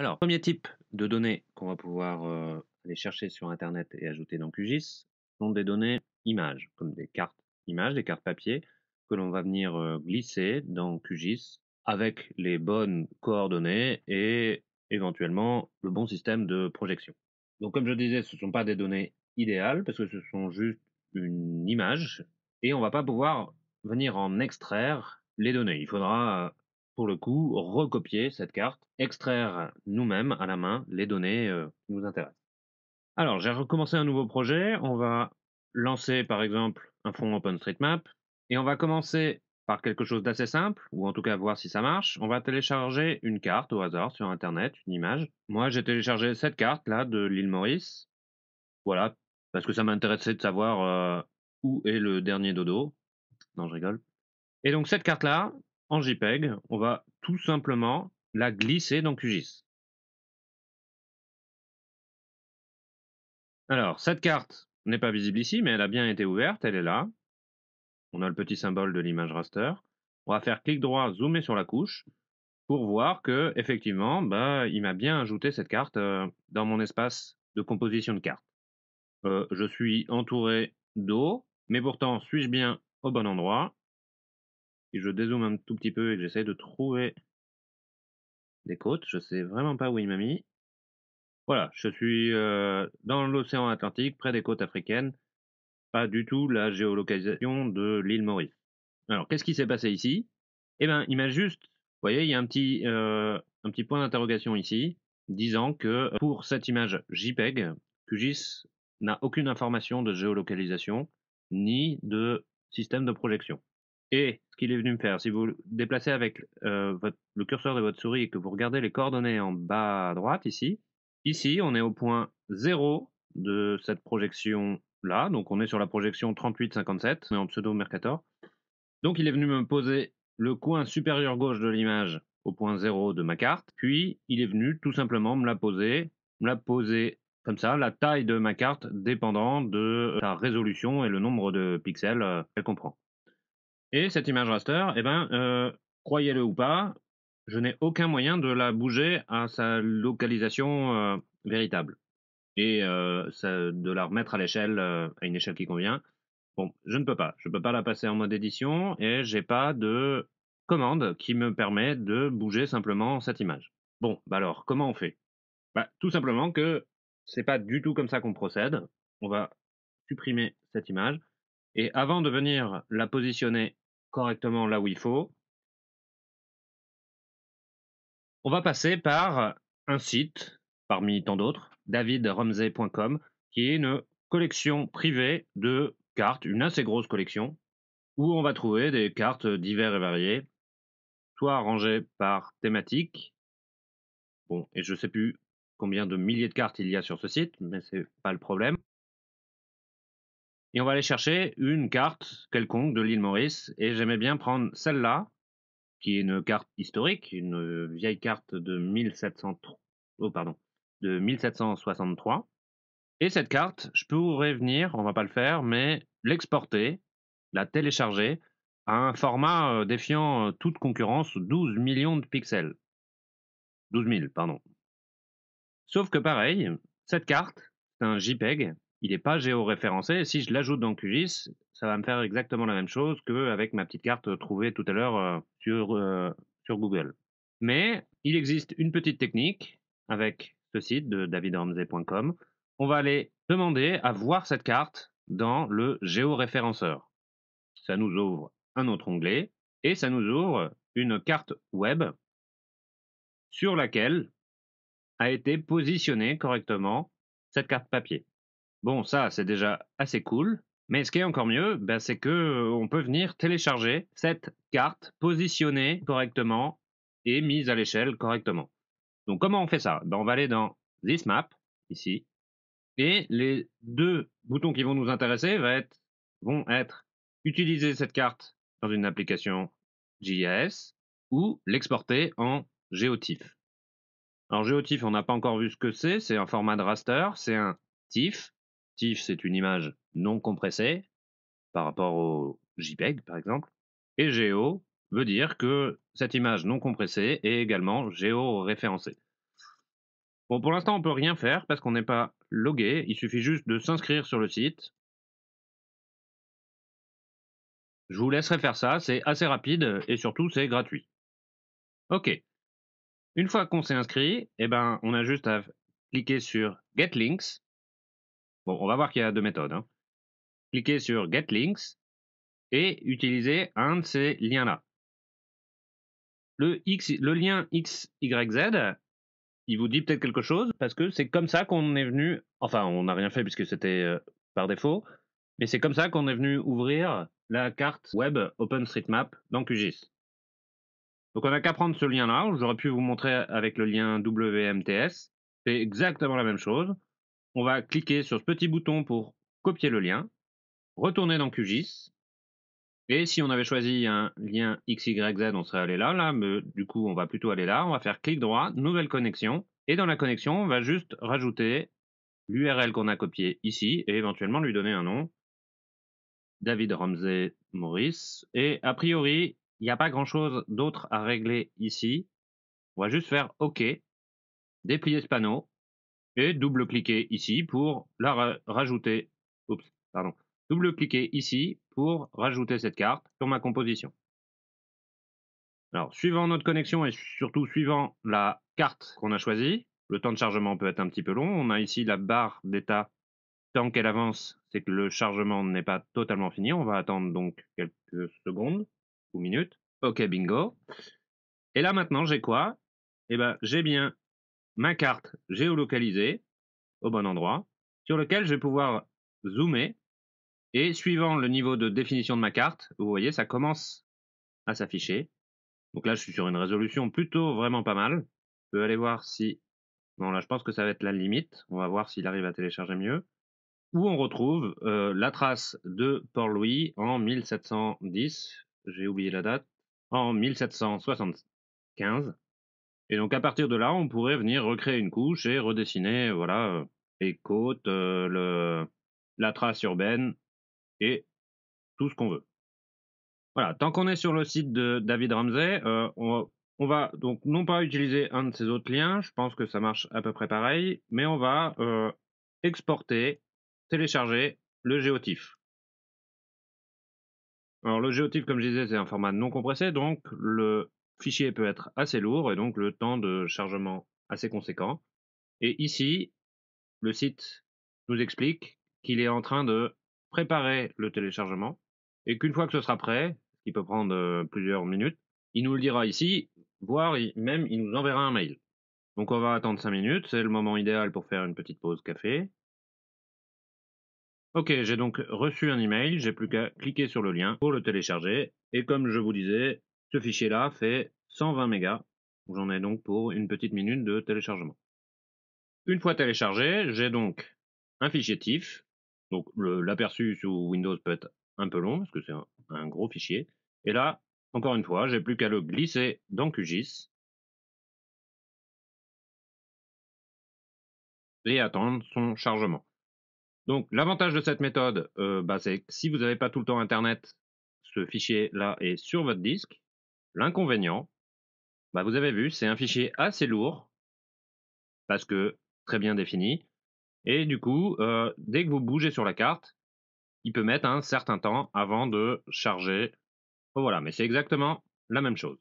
Alors, premier type de données qu'on va pouvoir euh, aller chercher sur Internet et ajouter dans QGIS sont des données images, comme des cartes images, des cartes papier, que l'on va venir euh, glisser dans QGIS avec les bonnes coordonnées et éventuellement le bon système de projection. Donc comme je disais, ce ne sont pas des données idéales parce que ce sont juste une image et on ne va pas pouvoir venir en extraire les données. Il faudra euh, le coup, recopier cette carte, extraire nous-mêmes à la main les données euh, qui nous intéressent. Alors, j'ai recommencé un nouveau projet. On va lancer, par exemple, un fonds OpenStreetMap. Et on va commencer par quelque chose d'assez simple, ou en tout cas voir si ça marche. On va télécharger une carte au hasard sur Internet, une image. Moi, j'ai téléchargé cette carte, là, de l'île Maurice. Voilà, parce que ça m'intéressait de savoir euh, où est le dernier dodo. Non, je rigole. Et donc cette carte-là, en JPEG, on va tout simplement la glisser dans QGIS. Alors, cette carte n'est pas visible ici, mais elle a bien été ouverte, elle est là. On a le petit symbole de l'image raster. On va faire clic droit, zoomer sur la couche, pour voir que, effectivement, bah, il m'a bien ajouté cette carte euh, dans mon espace de composition de carte. Euh, je suis entouré d'eau, mais pourtant, suis-je bien au bon endroit si je dézoome un tout petit peu et que j'essaye de trouver des côtes, je sais vraiment pas où il m'a mis. Voilà, je suis euh, dans l'océan Atlantique, près des côtes africaines. Pas du tout la géolocalisation de l'île Maurice. Alors, qu'est-ce qui s'est passé ici Eh bien, il m'a juste, vous voyez, il y a un petit euh, point d'interrogation ici, disant que euh, pour cette image JPEG, QGIS n'a aucune information de géolocalisation ni de système de projection. Et ce qu'il est venu me faire, si vous déplacez avec euh, le curseur de votre souris et que vous regardez les coordonnées en bas à droite ici, ici on est au point 0 de cette projection là, donc on est sur la projection 3857 en pseudo Mercator. Donc il est venu me poser le coin supérieur gauche de l'image au point 0 de ma carte, puis il est venu tout simplement me la poser, me la poser comme ça, la taille de ma carte dépendant de euh, sa résolution et le nombre de pixels euh, qu'elle comprend. Et cette image raster, eh ben, euh, croyez-le ou pas, je n'ai aucun moyen de la bouger à sa localisation euh, véritable et euh, de la remettre à l'échelle, à une échelle qui convient. Bon, je ne peux pas. Je ne peux pas la passer en mode édition et j'ai pas de commande qui me permet de bouger simplement cette image. Bon, bah alors, comment on fait bah, Tout simplement que c'est pas du tout comme ça qu'on procède. On va supprimer cette image. Et avant de venir la positionner correctement là où il faut. On va passer par un site, parmi tant d'autres, davidromsey.com, qui est une collection privée de cartes, une assez grosse collection, où on va trouver des cartes diverses et variées, soit rangées par thématique. Bon, et je ne sais plus combien de milliers de cartes il y a sur ce site, mais ce n'est pas le problème. Et on va aller chercher une carte quelconque de l'île Maurice. Et j'aimais bien prendre celle-là, qui est une carte historique, une euh, vieille carte de oh, pardon, de 1763. Et cette carte, je pourrais venir, on va pas le faire, mais l'exporter, la télécharger à un format euh, défiant euh, toute concurrence, 12 millions de pixels. 12 000, pardon. Sauf que pareil, cette carte, c'est un JPEG, il n'est pas géoréférencé. Si je l'ajoute dans QGIS, ça va me faire exactement la même chose qu'avec ma petite carte trouvée tout à l'heure euh, euh, sur, Google. Mais il existe une petite technique avec ce site de davidormsey.com. On va aller demander à voir cette carte dans le géoréférenceur. Ça nous ouvre un autre onglet et ça nous ouvre une carte web sur laquelle a été positionnée correctement cette carte papier. Bon, ça, c'est déjà assez cool. Mais ce qui est encore mieux, ben, c'est que euh, on peut venir télécharger cette carte positionnée correctement et mise à l'échelle correctement. Donc comment on fait ça ben, On va aller dans This Map, ici, et les deux boutons qui vont nous intéresser vont être utiliser cette carte dans une application JS ou l'exporter en GeoTIFF. Alors GeoTIFF, on n'a pas encore vu ce que c'est, c'est un format de raster, c'est un TIFF, c'est une image non compressée par rapport au JPEG, par exemple. Et GEO veut dire que cette image non compressée est également géoréférencée. Bon, pour l'instant, on peut rien faire parce qu'on n'est pas logué. Il suffit juste de s'inscrire sur le site. Je vous laisserai faire ça, c'est assez rapide et surtout, c'est gratuit. OK. Une fois qu'on s'est inscrit, eh ben, on a juste à cliquer sur Get Links Bon, on va voir qu'il y a deux méthodes. Hein. Cliquez sur Get Links et utilisez un de ces liens-là. Le, le lien XYZ, il vous dit peut-être quelque chose parce que c'est comme ça qu'on est venu, enfin on n'a rien fait puisque c'était euh, par défaut, mais c'est comme ça qu'on est venu ouvrir la carte web OpenStreetMap dans QGIS. Donc on n'a qu'à prendre ce lien-là, j'aurais pu vous montrer avec le lien WMTS, c'est exactement la même chose on va cliquer sur ce petit bouton pour copier le lien, retourner dans QGIS, et si on avait choisi un lien XYZ, on serait allé là, là, mais du coup, on va plutôt aller là, on va faire clic droit, nouvelle connexion, et dans la connexion, on va juste rajouter l'URL qu'on a copié ici, et éventuellement lui donner un nom, David Ramsey Maurice, et a priori, il n'y a pas grand-chose d'autre à régler ici, on va juste faire OK, déplier ce panneau, et double cliquer ici pour la rajouter. pardon. double cliquer ici pour rajouter cette carte sur ma composition. Alors, suivant notre connexion et surtout suivant la carte qu'on a choisie, le temps de chargement peut être un petit peu long. On a ici la barre d'état. Tant qu'elle avance, c'est que le chargement n'est pas totalement fini. On va attendre donc quelques secondes ou minutes. OK, bingo. Et là maintenant, j'ai quoi Eh bien, j'ai bien ma carte géolocalisée au bon endroit sur lequel je vais pouvoir zoomer et suivant le niveau de définition de ma carte, vous voyez, ça commence à s'afficher. Donc là, je suis sur une résolution plutôt vraiment pas mal. Je peux aller voir si... bon là, je pense que ça va être la limite. On va voir s'il arrive à télécharger mieux. Où on retrouve euh, la trace de Port-Louis en 1710. J'ai oublié la date. En 1775. Et donc à partir de là, on pourrait venir recréer une couche et redessiner, voilà, euh, les côtes, euh, la trace urbaine et tout ce qu'on veut. Voilà, tant qu'on est sur le site de David Ramsey, euh, on, va donc non pas utiliser un de ces autres liens, je pense que ça marche à peu près pareil, mais on va exporter, télécharger le géotif. Alors le géotif, comme je disais, c'est un format non compressé, donc le fichier peut être assez lourd et donc le temps de chargement assez conséquent. Et ici, le site nous explique qu'il est en train de préparer le téléchargement et qu'une fois que ce sera prêt, ce qui peut prendre euh, plusieurs minutes, il nous le dira ici, voire même il nous enverra un mail. Donc on va attendre 5 minutes, c'est le moment idéal pour faire une petite pause café. Ok, j'ai donc reçu un email, j'ai plus qu'à cliquer sur le lien pour le télécharger. Et comme je vous disais, ce fichier-là fait 120 mégas. J'en ai donc pour une petite minute de téléchargement. Une fois téléchargé, j'ai donc un fichier TIFF. Donc l'aperçu sous Windows peut être un peu long parce que c'est un, gros fichier. Et là, encore une fois, j'ai plus qu'à le glisser dans QGIS et attendre son chargement. Donc l'avantage de cette méthode, euh, bah, c'est que si vous n'avez pas tout le temps Internet, ce fichier-là est sur votre disque. L'inconvénient, bah, vous avez vu, c'est un fichier assez lourd, parce que très bien défini, et du coup, euh, dès que vous bougez sur la carte, il peut mettre un certain temps avant de charger. Oh, voilà, mais c'est exactement la même chose.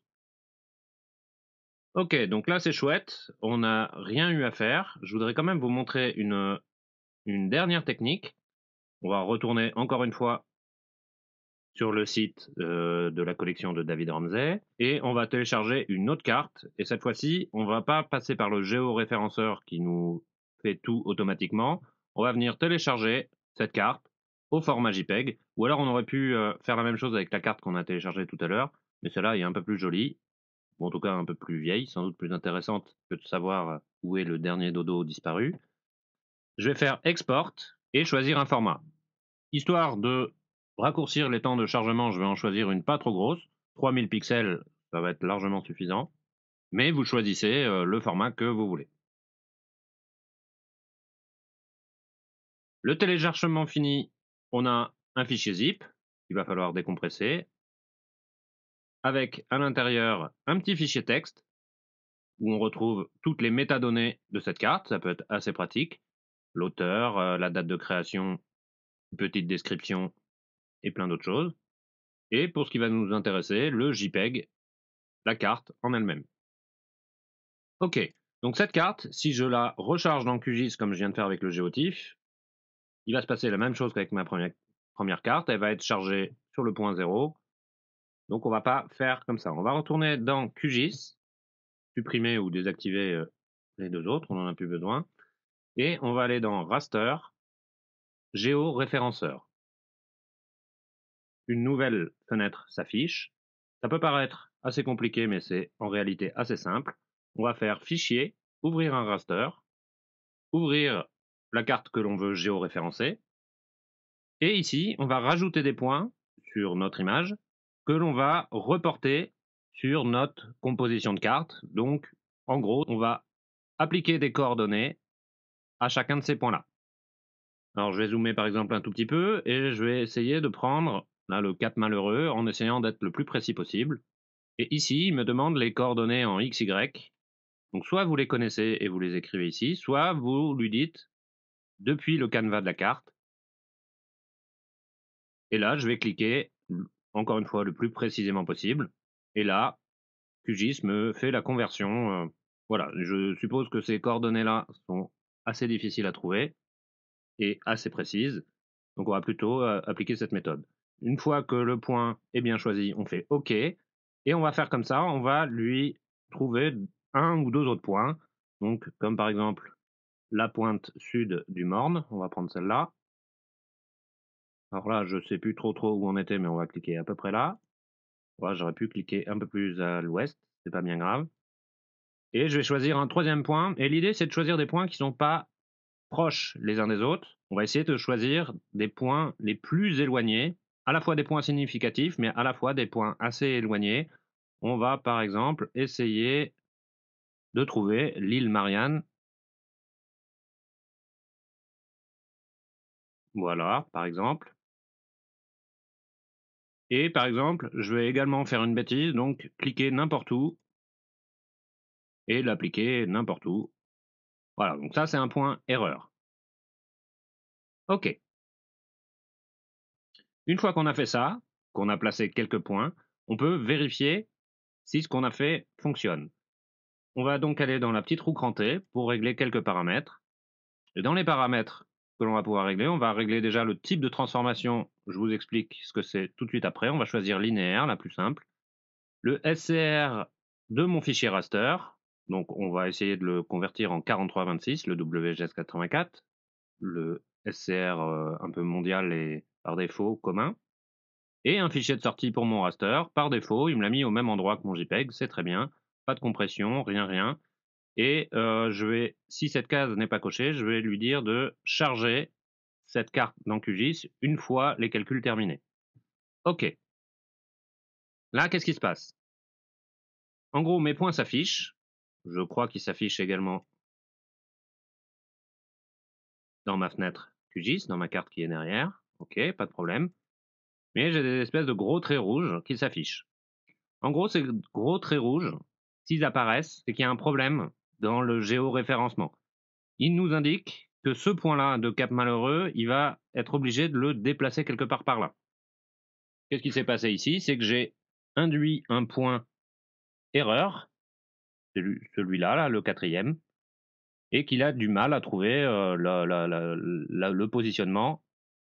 Ok, donc là c'est chouette, on n'a rien eu à faire. Je voudrais quand même vous montrer une, une dernière technique. On va retourner encore une fois sur le site euh, de la collection de David Ramsey et on va télécharger une autre carte. Et cette fois-ci, on ne va pas passer par le géoréférenceur qui nous fait tout automatiquement. On va venir télécharger cette carte au format JPEG. Ou alors on aurait pu euh, faire la même chose avec la carte qu'on a téléchargée tout à l'heure, mais celle-là est un peu plus jolie, ou en tout cas un peu plus vieille, sans doute plus intéressante que de savoir euh, où est le dernier dodo disparu. Je vais faire export et choisir un format. Histoire de Raccourcir les temps de chargement, je vais en choisir une pas trop grosse. 3000 pixels, ça va être largement suffisant. Mais vous choisissez euh, le format que vous voulez. Le téléchargement fini, on a un fichier zip qu'il va falloir décompresser avec à l'intérieur un petit fichier texte où on retrouve toutes les métadonnées de cette carte. Ça peut être assez pratique. L'auteur, euh, la date de création, une petite description et plein d'autres choses. Et pour ce qui va nous intéresser, le JPEG, la carte en elle-même. Ok, donc cette carte, si je la recharge dans QGIS comme je viens de faire avec le géotif, il va se passer la même chose qu'avec ma première, carte, elle va être chargée sur le point 0. Donc on ne va pas faire comme ça. On va retourner dans QGIS, supprimer ou désactiver euh, les deux autres, on n'en a plus besoin. Et on va aller dans Raster, Géoréférenceur une nouvelle fenêtre s'affiche. Ça peut paraître assez compliqué, mais c'est en réalité assez simple. On va faire Fichier, ouvrir un raster, ouvrir la carte que l'on veut géoréférencer. Et ici, on va rajouter des points sur notre image que l'on va reporter sur notre composition de carte. Donc, en gros, on va appliquer des coordonnées à chacun de ces points-là. Alors, je vais zoomer par exemple un tout petit peu et je vais essayer de prendre là, le cap malheureux, en essayant d'être le plus précis possible. Et ici, il me demande les coordonnées en XY. Donc soit vous les connaissez et vous les écrivez ici, soit vous lui dites depuis le canevas de la carte. Et là, je vais cliquer, encore une fois, le plus précisément possible. Et là, QGIS me fait la conversion. Euh, voilà, je suppose que ces coordonnées-là sont assez difficiles à trouver et assez précises. Donc on va plutôt euh, appliquer cette méthode. Une fois que le point est bien choisi, on fait OK. Et on va faire comme ça, on va lui trouver un ou deux autres points. Donc, comme par exemple la pointe sud du Morne, on va prendre celle-là. Alors là, je ne sais plus trop trop où on était, mais on va cliquer à peu près là. j'aurais pu cliquer un peu plus à l'ouest, n'est pas bien grave. Et je vais choisir un troisième point. Et l'idée, c'est de choisir des points qui ne sont pas proches les uns des autres. On va essayer de choisir des points les plus éloignés à la fois des points significatifs, mais à la fois des points assez éloignés. On va par exemple essayer de trouver l'île Marianne. Voilà, par exemple. Et par exemple, je vais également faire une bêtise, donc cliquer n'importe où et l'appliquer n'importe où. Voilà, donc ça c'est un point erreur. OK. Une fois qu'on a fait ça, qu'on a placé quelques points, on peut vérifier si ce qu'on a fait fonctionne. On va donc aller dans la petite roue crantée pour régler quelques paramètres. Et dans les paramètres que l'on va pouvoir régler, on va régler déjà le type de transformation. Je vous explique ce que c'est tout de suite après. On va choisir linéaire, la plus simple. Le SCR de mon fichier raster. Donc on va essayer de le convertir en 4326, le WGS84, le SCR euh, un peu mondial et par défaut commun. Et un fichier de sortie pour mon raster. Par défaut, il me l'a mis au même endroit que mon JPEG, c'est très bien. Pas de compression, rien, rien. Et euh, je vais, si cette case n'est pas cochée, je vais lui dire de charger cette carte dans QGIS une fois les calculs terminés. OK. Là, qu'est-ce qui se passe En gros, mes points s'affichent. Je crois qu'ils s'affichent également dans ma fenêtre QGIS dans ma carte qui est derrière. OK, pas de problème. Mais j'ai des espèces de gros traits rouges qui s'affichent. En gros, ces gros traits rouges, s'ils apparaissent, c'est qu'il y a un problème dans le géoréférencement. il nous indique que ce point-là de Cap Malheureux, il va être obligé de le déplacer quelque part par là. Qu'est-ce qui s'est passé ici C'est que j'ai induit un point erreur, celui-là, là, le quatrième, et qu'il a du mal à trouver euh, le positionnement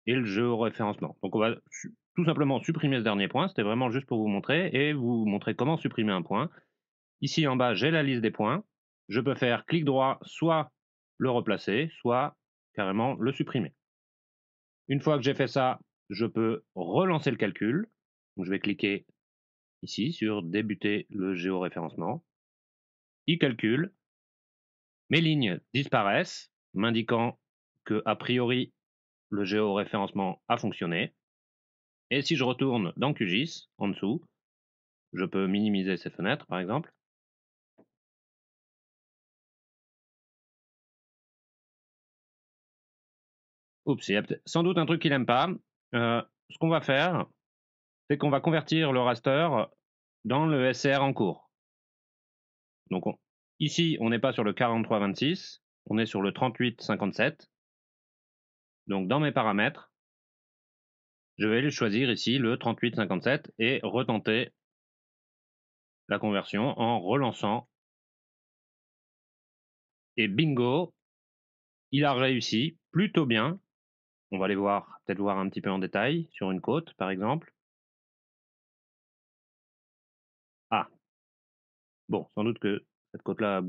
et le géoréférencement. Donc on va tout simplement supprimer ce dernier point, c'était vraiment juste pour vous montrer et vous montrer comment supprimer un point. Ici en bas, j'ai la liste des points. Je peux faire clic droit, soit le replacer, soit carrément le supprimer. Une fois que j'ai fait ça, je peux relancer le calcul. je vais cliquer ici sur débuter le géoréférencement. Il calcule mes lignes disparaissent, m'indiquant que, a priori, le géoréférencement a fonctionné. Et si je retourne dans QGIS, en dessous, je peux minimiser ces fenêtres, par exemple. Oups, il y a sans doute un truc qu'il n'aime pas. Euh, ce qu'on va faire, c'est qu'on va convertir le raster dans le SR en cours. Donc on, Ici, on n'est pas sur le 43.26, on est sur le 38.57. Donc dans mes paramètres, je vais choisir ici le 38.57 et retenter la conversion en relançant. Et bingo, il a réussi plutôt bien. On va aller voir, peut-être voir un petit peu en détail sur une côte par exemple. Ah, bon, sans doute que cette côte-là a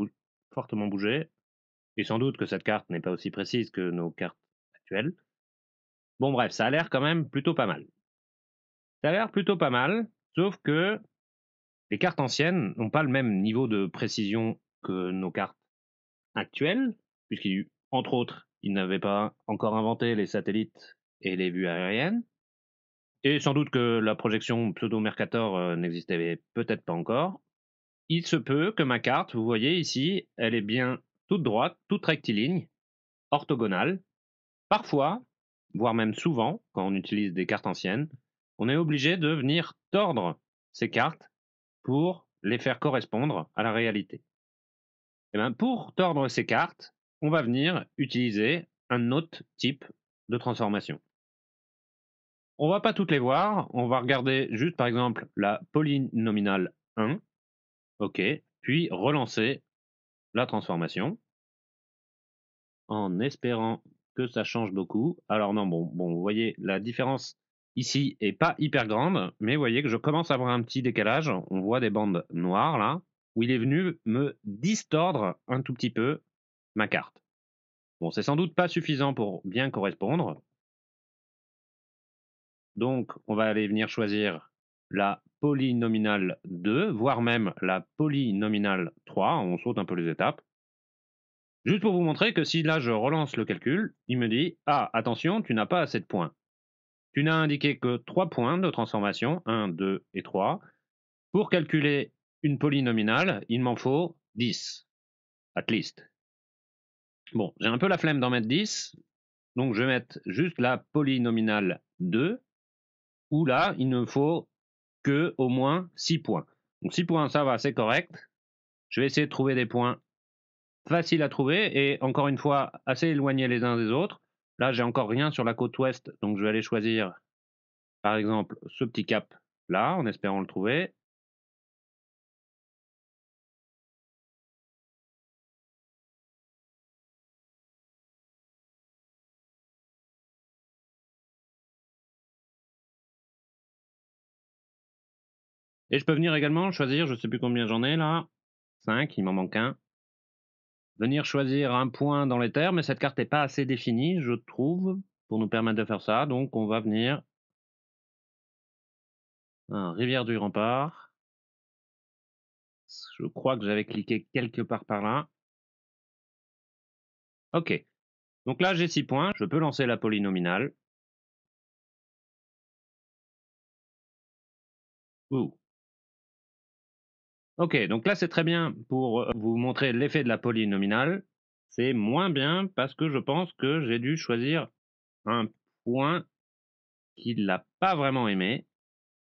fortement bougé. Et sans doute que cette carte n'est pas aussi précise que nos cartes actuelles. Bon bref, ça a l'air quand même plutôt pas mal. Ça a l'air plutôt pas mal, sauf que les cartes anciennes n'ont pas le même niveau de précision que nos cartes actuelles, puisqu'il entre autres, ils n'avaient pas encore inventé les satellites et les vues aériennes. Et sans doute que la projection pseudo-mercator euh, n'existait peut-être pas encore il se peut que ma carte, vous voyez ici, elle est bien toute droite, toute rectiligne, orthogonale. Parfois, voire même souvent, quand on utilise des cartes anciennes, on est obligé de venir tordre ces cartes pour les faire correspondre à la réalité. Et eh ben, pour tordre ces cartes, on va venir utiliser un autre type de transformation. On va pas toutes les voir, on va regarder juste par exemple la polynominale 1. OK. Puis relancer la transformation en espérant que ça change beaucoup. Alors non, bon, bon, vous voyez, la différence ici est pas hyper grande, mais vous voyez que je commence à avoir un petit décalage. On voit des bandes noires là, où il est venu me distordre un tout petit peu ma carte. Bon, c'est sans doute pas suffisant pour bien correspondre. Donc, on va aller venir choisir la polynominale 2, voire même la polynominale 3. On saute un peu les étapes. Juste pour vous montrer que si là je relance le calcul, il me dit Ah, attention, tu n'as pas assez de points. Tu n'as indiqué que 3 points de transformation, 1, 2 et 3. Pour calculer une polynominale, il m'en faut 10, at least. Bon, j'ai un peu la flemme d'en mettre 10, donc je vais mettre juste la polynominale 2, où là, il me faut que au moins 6 points. Donc 6 points, ça va, c'est correct. Je vais essayer de trouver des points faciles à trouver et encore une fois assez éloignés les uns des autres. Là, j'ai encore rien sur la côte ouest, donc je vais aller choisir par exemple ce petit cap là en espérant le trouver. Et je peux venir également choisir, je ne sais plus combien j'en ai là, 5, il m'en manque un. Venir choisir un point dans les terres, mais cette carte n'est pas assez définie, je trouve, pour nous permettre de faire ça. Donc on va venir Rivière du Rempart. Je crois que j'avais cliqué quelque part par là. Ok. Donc là, j'ai 6 points. Je peux lancer la polynominale. Ouh. Ok, donc là c'est très bien pour euh, vous montrer l'effet de la polynominale. C'est moins bien parce que je pense que j'ai dû choisir un point qu'il n'a pas vraiment aimé.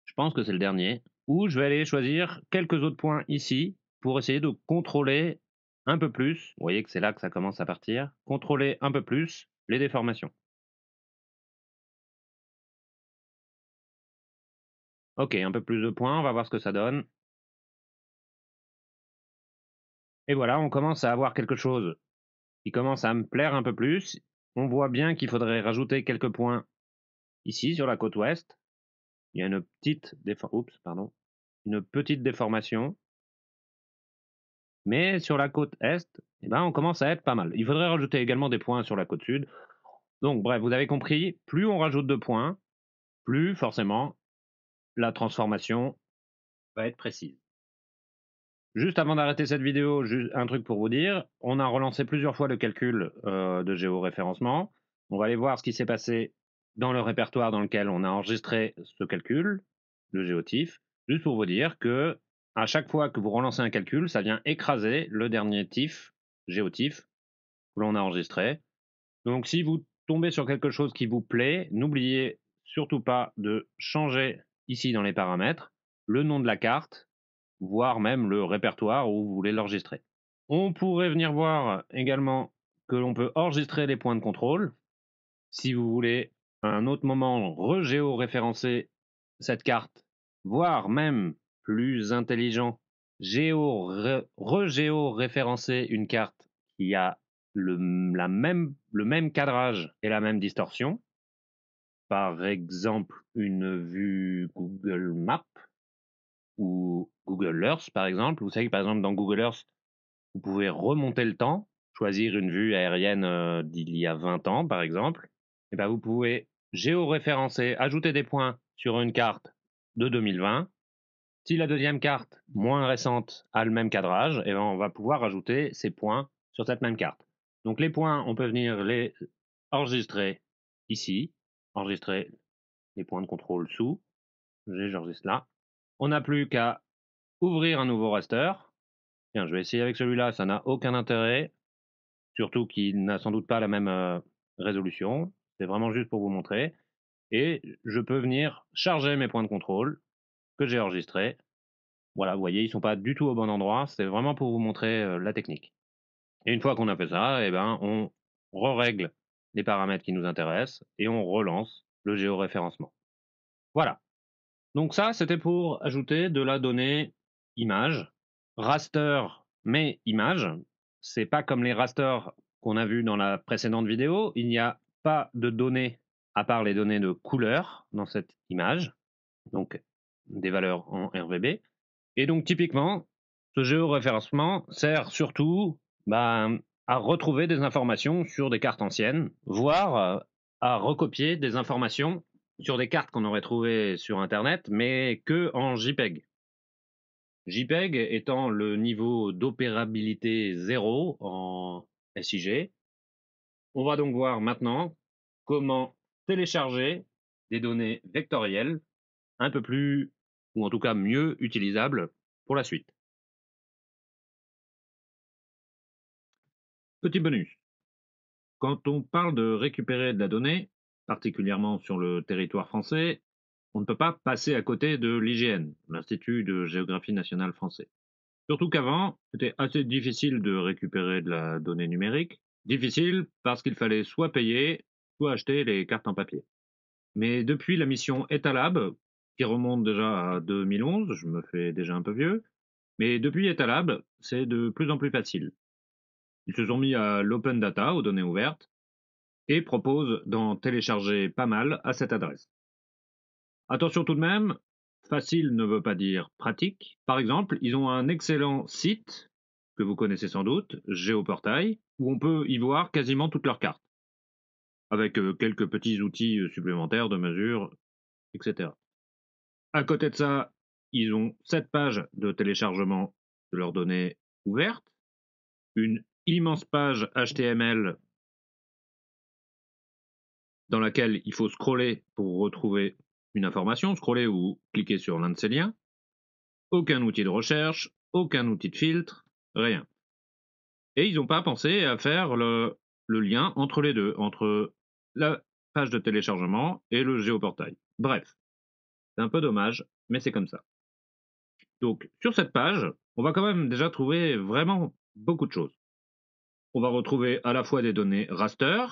Je pense que c'est le dernier. Ou je vais aller choisir quelques autres points ici pour essayer de contrôler un peu plus. Vous voyez que c'est là que ça commence à partir. Contrôler un peu plus les déformations. Ok, un peu plus de points, on va voir ce que ça donne. Et voilà, on commence à avoir quelque chose qui commence à me plaire un peu plus. On voit bien qu'il faudrait rajouter quelques points ici sur la côte ouest. Il y a une petite, pardon. Une petite déformation. Mais sur la côte est, eh ben, on commence à être pas mal. Il faudrait rajouter également des points sur la côte sud. Donc bref, vous avez compris, plus on rajoute de points, plus forcément la transformation va être précise. Juste avant d'arrêter cette vidéo, un truc pour vous dire. On a relancé plusieurs fois le calcul euh, de géoréférencement. On va aller voir ce qui s'est passé dans le répertoire dans lequel on a enregistré ce calcul, le géotif, juste pour vous dire que à chaque fois que vous relancez un calcul, ça vient écraser le dernier tif, géotif, que l'on a enregistré. Donc si vous tombez sur quelque chose qui vous plaît, n'oubliez surtout pas de changer ici dans les paramètres le nom de la carte voire même le répertoire où vous voulez l'enregistrer. On pourrait venir voir également que l'on peut enregistrer les points de contrôle. Si vous voulez à un autre moment re-géoréférencer cette carte, voire même plus intelligent, re-géoréférencer une carte qui a le, la même, le même cadrage et la même distorsion. Par exemple, une vue Google Maps ou Google Earth, par exemple. Vous savez que, par exemple, dans Google Earth, vous pouvez remonter le temps, choisir une vue aérienne d'il y a 20 ans, par exemple. Et bien bah, vous pouvez géoréférencer, ajouter des points sur une carte de 2020. Si la deuxième carte, moins récente, a le même cadrage, et ben, on va pouvoir ajouter ces points sur cette même carte. Donc les points, on peut venir les enregistrer ici, enregistrer les points de contrôle sous, j'enregistre là, on n'a plus qu'à ouvrir un nouveau raster. Tiens, je vais essayer avec celui-là, ça n'a aucun intérêt. Surtout qu'il n'a sans doute pas la même euh, résolution. C'est vraiment juste pour vous montrer. Et je peux venir charger mes points de contrôle que j'ai enregistrés. Voilà, vous voyez, ils ne sont pas du tout au bon endroit. C'est vraiment pour vous montrer euh, la technique. Et une fois qu'on a fait ça, eh ben, on re-règle les paramètres qui nous intéressent et on relance le géoréférencement. Voilà, donc ça, c'était pour ajouter de la donnée image, raster mais image. C'est pas comme les rasters qu'on a vu dans la précédente vidéo. Il n'y a pas de données à part les données de couleur dans cette image, donc des valeurs en RVB. Et donc typiquement, ce géoréférencement sert surtout ben, à retrouver des informations sur des cartes anciennes, voire euh, à recopier des informations sur des cartes qu'on aurait trouvées sur Internet, mais que en JPEG. JPEG étant le niveau d'opérabilité zéro en SIG. On va donc voir maintenant comment télécharger des données vectorielles un peu plus, ou en tout cas mieux utilisables pour la suite. Petit bonus. Quand on parle de récupérer de la donnée, particulièrement sur le territoire français, on ne peut pas passer à côté de l'IGN, l'Institut de géographie nationale français. Surtout qu'avant, c'était assez difficile de récupérer de la donnée numérique. Difficile parce qu'il fallait soit payer, soit acheter les cartes en papier. Mais depuis la mission Etalab, qui remonte déjà à 2011, je me fais déjà un peu vieux, mais depuis Etalab, c'est de plus en plus facile. Ils se sont mis à l'open data, aux données ouvertes, et propose d'en télécharger pas mal à cette adresse. Attention tout de même, facile ne veut pas dire pratique. Par exemple, ils ont un excellent site que vous connaissez sans doute, Géoportail, où on peut y voir quasiment toutes leurs cartes, avec euh, quelques petits outils euh, supplémentaires de mesure, etc. À côté de ça, ils ont sept pages de téléchargement de leurs données ouvertes, une immense page HTML dans laquelle il faut scroller pour retrouver une information, scroller ou cliquer sur l'un de ces liens. Aucun outil de recherche, aucun outil de filtre, rien. Et ils n'ont pas pensé à faire le, lien entre les deux, entre la page de téléchargement et le géoportail. Bref, c'est un peu dommage, mais c'est comme ça. Donc sur cette page, on va quand même déjà trouver vraiment beaucoup de choses. On va retrouver à la fois des données raster,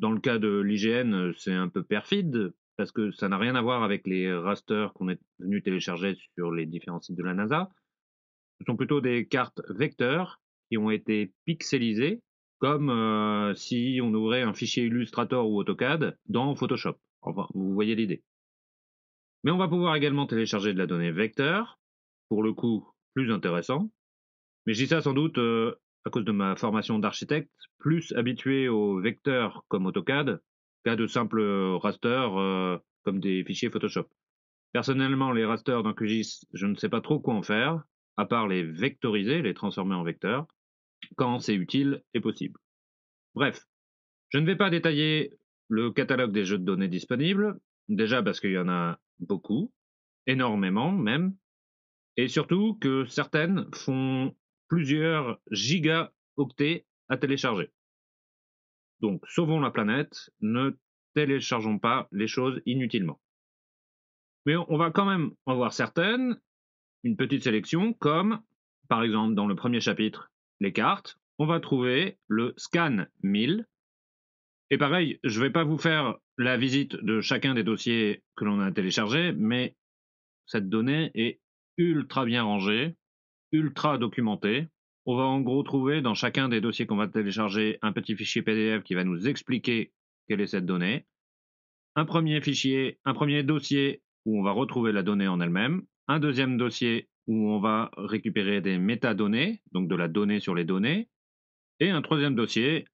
dans le cas de l'IGN, euh, c'est un peu perfide parce que ça n'a rien à voir avec les rasters qu'on est venu télécharger sur les différents sites de la NASA. Ce sont plutôt des cartes vecteurs qui ont été pixelisées comme euh, si on ouvrait un fichier Illustrator ou AutoCAD dans Photoshop. Enfin, vous voyez l'idée. Mais on va pouvoir également télécharger de la donnée vecteur, pour le coup plus intéressant. Mais je dis ça sans doute euh, à cause de ma formation d'architecte, plus habitué aux vecteurs comme AutoCAD qu'à de simples euh, rasters euh, comme des fichiers Photoshop. Personnellement, les rasters dans QGIS, je ne sais pas trop quoi en faire, à part les vectoriser, les transformer en vecteurs, quand c'est utile et possible. Bref, je ne vais pas détailler le catalogue des jeux de données disponibles, déjà parce qu'il y en a beaucoup, énormément même, et surtout que certaines font plusieurs gigaoctets à télécharger. Donc, sauvons la planète, ne téléchargeons pas les choses inutilement. Mais on va quand même en voir certaines, une petite sélection, comme par exemple dans le premier chapitre, les cartes, on va trouver le Scan 1000. Et pareil, je ne vais pas vous faire la visite de chacun des dossiers que l'on a téléchargés, mais cette donnée est ultra bien rangée ultra documenté. On va en gros trouver dans chacun des dossiers qu'on va télécharger un petit fichier PDF qui va nous expliquer quelle est cette donnée. Un premier fichier, un premier dossier où on va retrouver la donnée en elle-même. Un deuxième dossier où on va récupérer des métadonnées, donc de la donnée sur les données. Et un troisième dossier,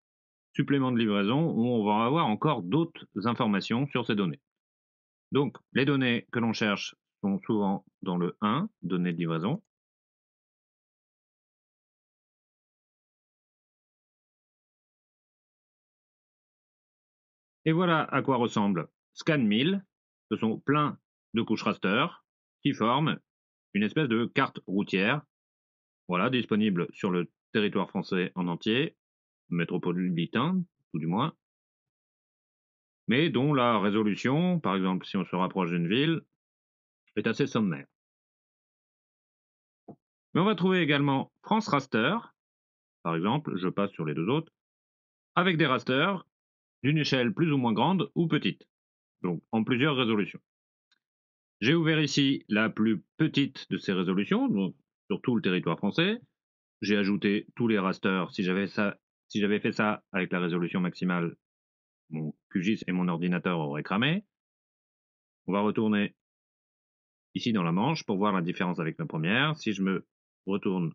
supplément de livraison, où on va avoir encore d'autres informations sur ces données. Donc, les données que l'on cherche sont souvent dans le 1, données de livraison. Et voilà à quoi ressemble Scan 1000. Ce sont plein de couches raster qui forment une espèce de carte routière. Voilà, disponible sur le territoire français en entier, métropole métropolitain tout du moins, mais dont la résolution, par exemple si on se rapproche d'une ville, est assez sommaire. Mais on va trouver également France Raster, par exemple, je passe sur les deux autres, avec des rasters d'une échelle plus ou moins grande ou petite, donc en plusieurs résolutions. J'ai ouvert ici la plus petite de ces résolutions, donc sur tout le territoire français. J'ai ajouté tous les rasters. Si j'avais si fait ça avec la résolution maximale, mon QGIS et mon ordinateur auraient cramé. On va retourner ici dans la manche pour voir la différence avec la première. Si je me retourne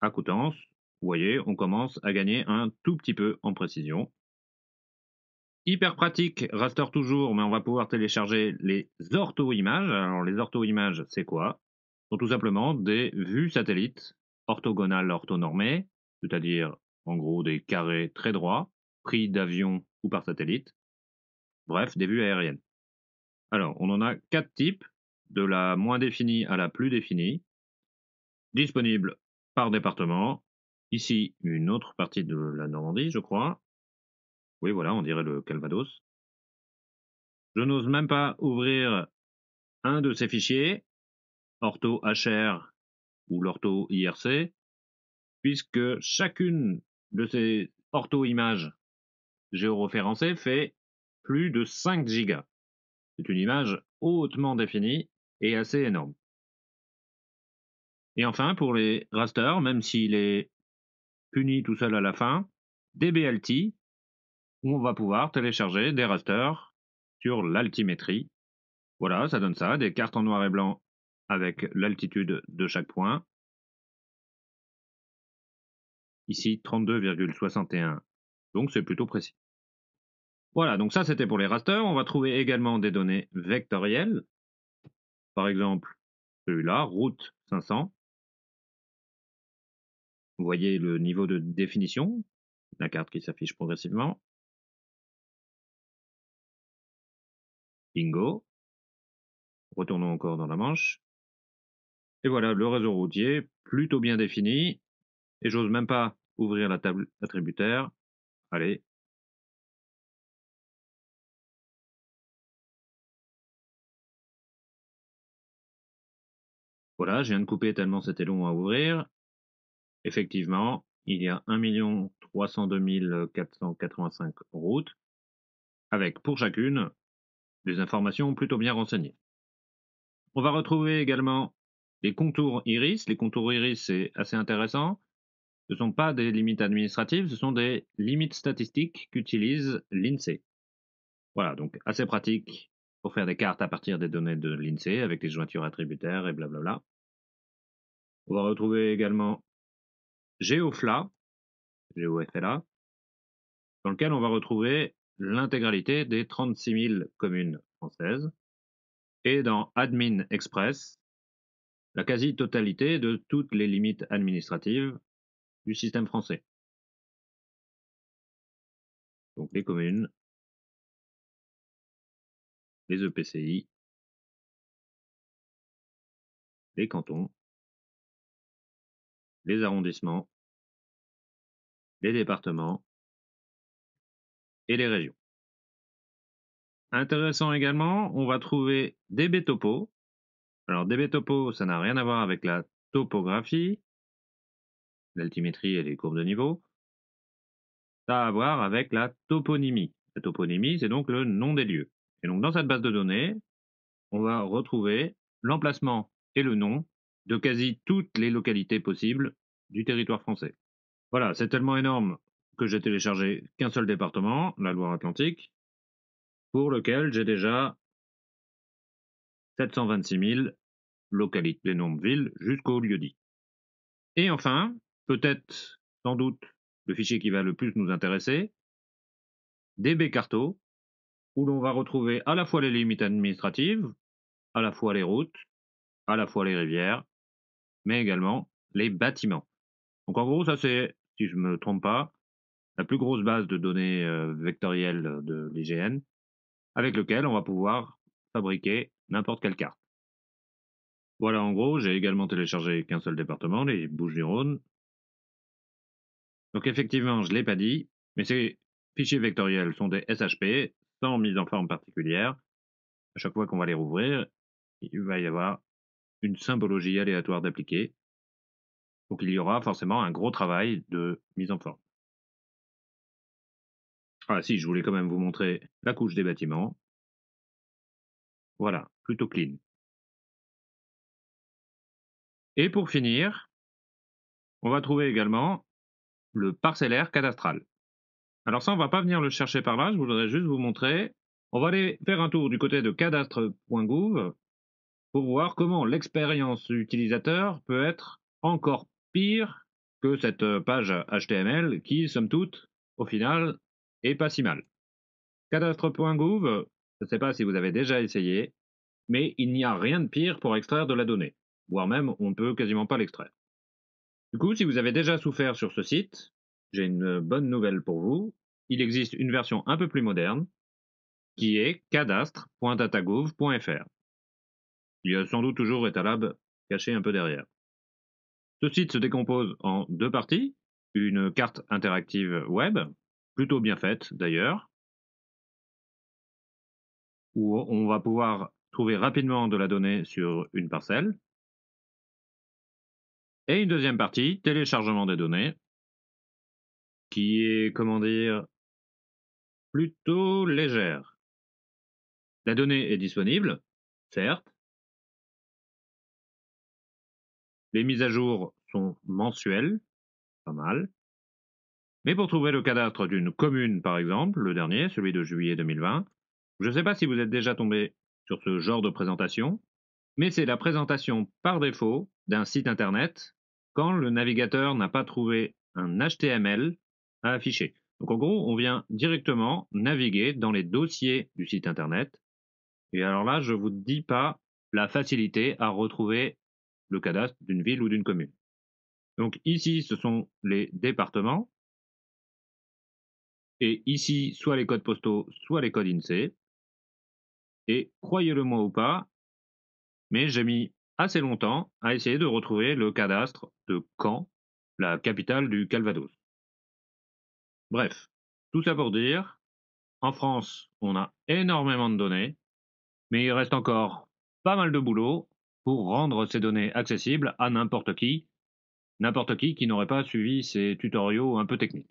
à Coutances, vous voyez, on commence à gagner un tout petit peu en précision. Hyper pratique, raster toujours, mais on va pouvoir télécharger les ortho Alors les ortho c'est quoi Ce sont tout simplement des vues satellites orthogonales orthonormées, c'est-à-dire en gros des carrés très droits, pris d'avion ou par satellite. Bref, des vues aériennes. Alors, on en a quatre types, de la moins définie à la plus définie, disponibles par département, Ici, une autre partie de la Normandie, je crois. Oui, voilà, on dirait le Calvados. Je n'ose même pas ouvrir un de ces fichiers, ortho HR ou l'ortho IRC, puisque chacune de ces ortho images géoréférencées fait plus de 5 gigas. C'est une image hautement définie et assez énorme. Et enfin, pour les rasters, même si les puni tout seul à la fin, des où on va pouvoir télécharger des rasters sur l'altimétrie. Voilà, ça donne ça, des cartes en noir et blanc avec l'altitude de chaque point. Ici, 32,61. Donc c'est plutôt précis. Voilà, donc ça c'était pour les rasters. On va trouver également des données vectorielles. Par exemple, celui-là, route 500. Vous voyez le niveau de définition, la carte qui s'affiche progressivement. Bingo. Retournons encore dans la manche. Et voilà, le réseau routier, plutôt bien défini. Et j'ose même pas ouvrir la table attributaire. Allez. Voilà, je viens de couper tellement c'était long à ouvrir. Effectivement, il y a 1 302 485 routes, avec pour chacune des informations plutôt bien renseignées. On va retrouver également les contours iris. Les contours iris, c'est assez intéressant. Ce ne sont pas des limites administratives, ce sont des limites statistiques qu'utilise l'INSEE. Voilà, donc assez pratique pour faire des cartes à partir des données de l'INSEE avec les jointures attributaires et blablabla. On va retrouver également GeoFLA, dans lequel on va retrouver l'intégralité des 36 000 communes françaises, et dans Admin Express, la quasi-totalité de toutes les limites administratives du système français. Donc les communes, les EPCI, les cantons, les arrondissements, les départements et les régions. Intéressant également, on va trouver DB Topo. Alors DB Topo, ça n'a rien à voir avec la topographie, l'altimétrie et les courbes de niveau. Ça a à voir avec la toponymie. La toponymie, c'est donc le nom des lieux. Et donc dans cette base de données, on va retrouver l'emplacement et le nom de quasi toutes les localités possibles du territoire français. Voilà, c'est tellement énorme que j'ai téléchargé qu'un seul département, la Loire-Atlantique, pour lequel j'ai déjà 726 000 localités, les noms de villes, jusqu'au lieu-dit. Et enfin, peut-être, sans doute, le fichier qui va le plus nous intéresser, DB Carto, où l'on va retrouver à la fois les limites administratives, à la fois les routes, à la fois les rivières, mais également les bâtiments. Donc en gros, ça c'est si je ne me trompe pas, la plus grosse base de données euh, vectorielles euh, de l'IGN, avec lequel on va pouvoir fabriquer n'importe quelle carte. Voilà, en gros, j'ai également téléchargé qu'un seul département, les Bouches-du-Rhône. Donc effectivement, je ne l'ai pas dit, mais ces fichiers vectoriels sont des SHP, sans mise en forme particulière. À chaque fois qu'on va les rouvrir, il va y avoir une symbologie aléatoire d'appliquer. Donc il y aura forcément un gros travail de mise en forme. Ah si, je voulais quand même vous montrer la couche des bâtiments. Voilà, plutôt clean. Et pour finir, on va trouver également le parcellaire cadastral. Alors ça, on ne va pas venir le chercher par là, je voudrais juste vous montrer. On va aller faire un tour du côté de cadastre.gouv pour voir comment l'expérience utilisateur peut être encore pire que cette euh, page HTML euh, qui, somme toute, au final, est pas si mal. Cadastre.gouv, je ne sais pas si vous avez déjà essayé, mais il n'y a rien de pire pour extraire de la donnée, voire même on ne peut quasiment pas l'extraire. Du coup, si vous avez déjà souffert sur ce site, j'ai une bonne nouvelle pour vous. Il existe une version un peu plus moderne qui est cadastre.datagouv.fr. Il y a sans doute toujours Etalab caché un peu derrière. Ce site se décompose en deux parties. Une carte interactive web, plutôt bien faite d'ailleurs, où on va pouvoir trouver rapidement de la donnée sur une parcelle. Et une deuxième partie, téléchargement des données, qui est, comment dire, plutôt légère. La donnée est disponible, certes, Les mises à jour sont mensuelles, pas mal. Mais pour trouver le cadastre d'une commune, par exemple, le dernier, celui de juillet 2020, je ne sais pas si vous êtes déjà tombé sur ce genre de présentation, mais c'est la présentation par défaut d'un site Internet quand le navigateur n'a pas trouvé un HTML à afficher. Donc en gros, on vient directement naviguer dans les dossiers du site Internet. Et alors là, je ne vous dis pas la facilité à retrouver le cadastre d'une ville ou d'une commune. Donc ici, ce sont les départements. Et ici, soit les codes postaux, soit les codes INSEE. Et croyez-le moi ou pas, mais j'ai mis assez longtemps à essayer de retrouver le cadastre de Caen, la capitale du Calvados. Bref, tout ça pour dire, en France, on a énormément de données, mais il reste encore pas mal de boulot pour rendre ces données accessibles à n'importe qui, n'importe qui qui n'aurait pas suivi ces tutoriaux un peu techniques.